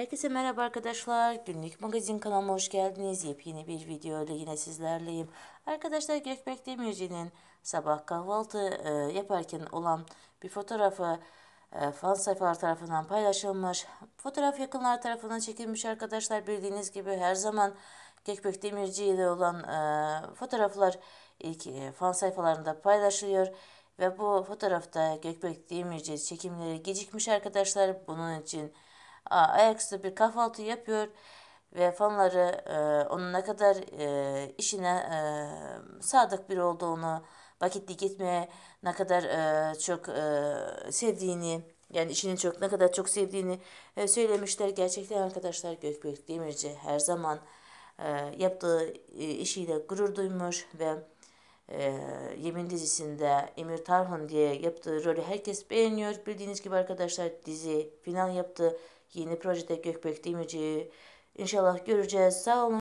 Herkese merhaba arkadaşlar. Günlük magazin kanalıma hoş geldiniz. Yepyeni bir video ile yine sizlerleyim. Arkadaşlar Gökbek Demirci'nin sabah kahvaltı e, yaparken olan bir fotoğrafı e, fan sayfalar tarafından paylaşılmış. Fotoğraf yakınlar tarafından çekilmiş arkadaşlar. Bildiğiniz gibi her zaman Gökbek Demirci ile olan e, fotoğraflar ilk e, fan sayfalarında paylaşılıyor. Ve bu fotoğrafta Gökbek Demirci çekimleri gecikmiş arkadaşlar. Bunun için ayaküstü bir kahvaltı yapıyor ve fanları e, onun ne kadar e, işine e, sadık biri olduğunu, vakitli gitmeye ne kadar e, çok e, sevdiğini, yani işini çok ne kadar çok sevdiğini e, söylemişler. Gerçekten arkadaşlar Gökbek Demirci her zaman e, yaptığı e, işiyle gurur duymuş ve e, Yemin dizisinde Emir Tarhan diye yaptığı rolü herkes beğeniyor. Bildiğiniz gibi arkadaşlar dizi final yaptı. Yeni projede Gökbek Demirci'yi inşallah göreceğiz. Sağ olun.